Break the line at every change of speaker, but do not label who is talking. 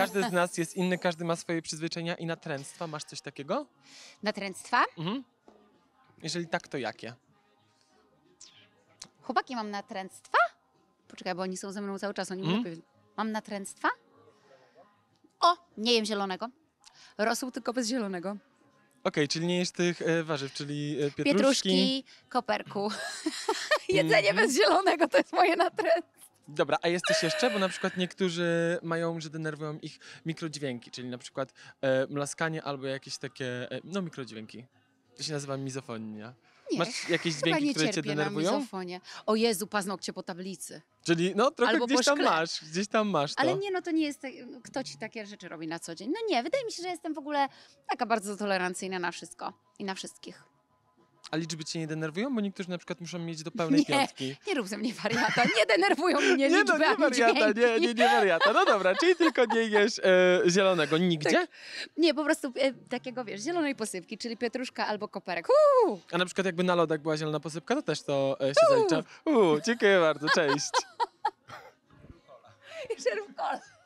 Każdy z nas jest inny, każdy ma swoje przyzwyczajenia i natręctwa. Masz coś takiego?
Natręctwa?
Mhm. Jeżeli tak, to jakie?
Chłopaki mam natręctwa? Poczekaj, bo oni są ze mną cały czas, oni mm? mam natręctwa? O, nie jem zielonego. Rosół tylko bez zielonego. Okej,
okay, czyli nie jesz tych e, warzyw, czyli e, pietruszki. Pietruszki,
koperku. Jedzenie mm. bez zielonego to jest moje
natręctwo. Dobra, a jesteś jeszcze? Bo na przykład niektórzy mają, że denerwują ich mikrodźwięki, czyli na przykład e, mlaskanie albo jakieś takie, e, no mikrodźwięki. To się nazywa mizofonia. Nie, Masz jakieś chyba dźwięki, nie które cię denerwują?
mizofonię. O Jezu, paznokcie po tablicy.
Czyli no trochę Albo gdzieś tam masz, gdzieś tam masz to. Ale nie,
no to nie jest, tak- kto ci takie rzeczy robi na co dzień. No nie, wydaje mi się, że jestem w ogóle taka bardzo tolerancyjna na wszystko i na wszystkich.
A liczby cię nie denerwują? Bo niektórzy na przykład muszą mieć do pełnej nie, piątki.
Nie rób ze mnie wariata, nie denerwują mnie nie, no, liczby, no, nie wariata, nie, nie, nie wariata. No
dobra, czyli tylko nie jesz e, zielonego nigdzie? Tak.
Nie, po prostu e, takiego, wiesz, zielonej posypki, czyli pietruszka albo koperek.
A na przykład jakby na lodach była zielona posypka, to też to e, się zalicza. Uu, dziękuję bardzo, cześć.
Jeszcze w